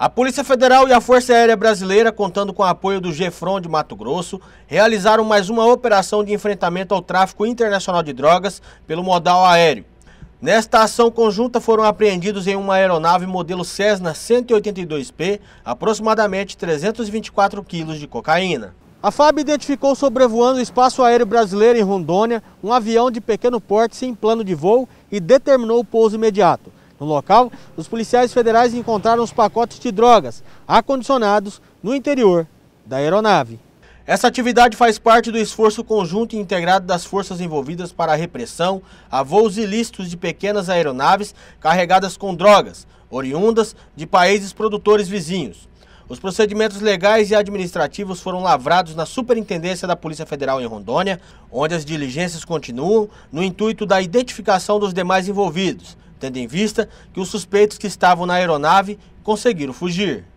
A Polícia Federal e a Força Aérea Brasileira, contando com o apoio do GEFRON de Mato Grosso, realizaram mais uma operação de enfrentamento ao tráfico internacional de drogas pelo modal aéreo. Nesta ação conjunta foram apreendidos em uma aeronave modelo Cessna 182P aproximadamente 324 quilos de cocaína. A FAB identificou sobrevoando o espaço aéreo brasileiro em Rondônia um avião de pequeno porte sem plano de voo e determinou o pouso imediato. No local, os policiais federais encontraram os pacotes de drogas acondicionados no interior da aeronave. Essa atividade faz parte do esforço conjunto e integrado das forças envolvidas para a repressão a voos ilícitos de pequenas aeronaves carregadas com drogas, oriundas de países produtores vizinhos. Os procedimentos legais e administrativos foram lavrados na Superintendência da Polícia Federal em Rondônia, onde as diligências continuam no intuito da identificação dos demais envolvidos, tendo em vista que os suspeitos que estavam na aeronave conseguiram fugir.